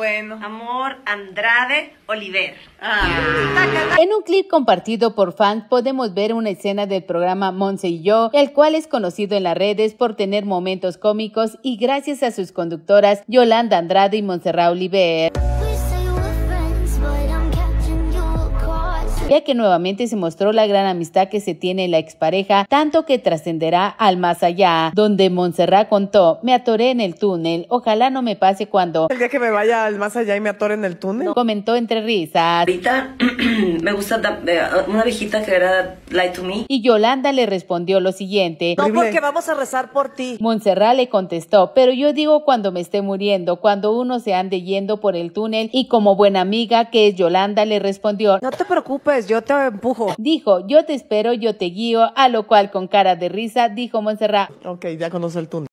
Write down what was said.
Bueno. Amor Andrade Oliver. Ah. En un clip compartido por fans podemos ver una escena del programa Monse y yo, el cual es conocido en las redes por tener momentos cómicos y gracias a sus conductoras Yolanda Andrade y Montserrat Oliver. ya que nuevamente se mostró la gran amistad que se tiene la expareja, tanto que trascenderá al más allá, donde Montserrat contó, me atoré en el túnel, ojalá no me pase cuando... El día que me vaya al más allá y me atore en el túnel. Comentó entre risas me gusta uh, una viejita que era light to Me. Y Yolanda le respondió lo siguiente. No, porque vamos a rezar por ti. Montserrat le contestó, pero yo digo cuando me esté muriendo, cuando uno se ande yendo por el túnel y como buena amiga que es Yolanda le respondió. No te preocupes, yo te empujo. Dijo, yo te espero, yo te guío, a lo cual con cara de risa dijo Montserrat. Ok, ya conoce el túnel.